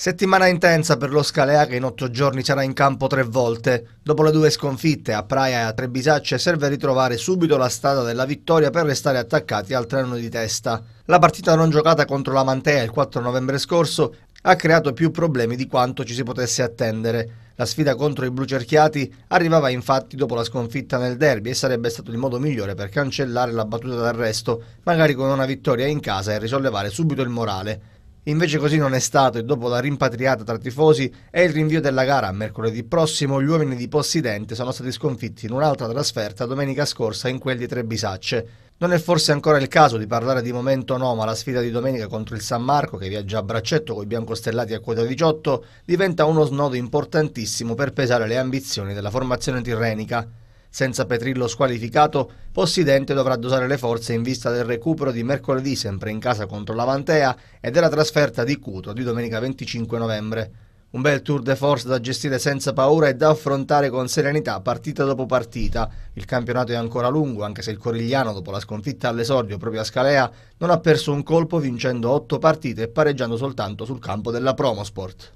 Settimana intensa per lo Scalea che in otto giorni sarà in campo tre volte. Dopo le due sconfitte a Praia e a Trebisacce serve ritrovare subito la strada della vittoria per restare attaccati al treno di testa. La partita non giocata contro la Mantea il 4 novembre scorso ha creato più problemi di quanto ci si potesse attendere. La sfida contro i blucerchiati arrivava infatti dopo la sconfitta nel derby e sarebbe stato il modo migliore per cancellare la battuta d'arresto, magari con una vittoria in casa e risollevare subito il morale. Invece così non è stato e dopo la rimpatriata tra tifosi e il rinvio della gara a mercoledì prossimo, gli uomini di Possidente sono stati sconfitti in un'altra trasferta domenica scorsa in quel di Tre Bisacce. Non è forse ancora il caso di parlare di momento no, ma la sfida di domenica contro il San Marco, che viaggia a braccetto con i biancostellati a quota 18, diventa uno snodo importantissimo per pesare le ambizioni della formazione tirrenica. Senza Petrillo squalificato, Possidente dovrà dosare le forze in vista del recupero di mercoledì sempre in casa contro l'Avantea e della trasferta di Cuto di domenica 25 novembre. Un bel tour de force da gestire senza paura e da affrontare con serenità partita dopo partita. Il campionato è ancora lungo, anche se il Corigliano, dopo la sconfitta all'esordio proprio a Scalea, non ha perso un colpo vincendo otto partite e pareggiando soltanto sul campo della Promosport.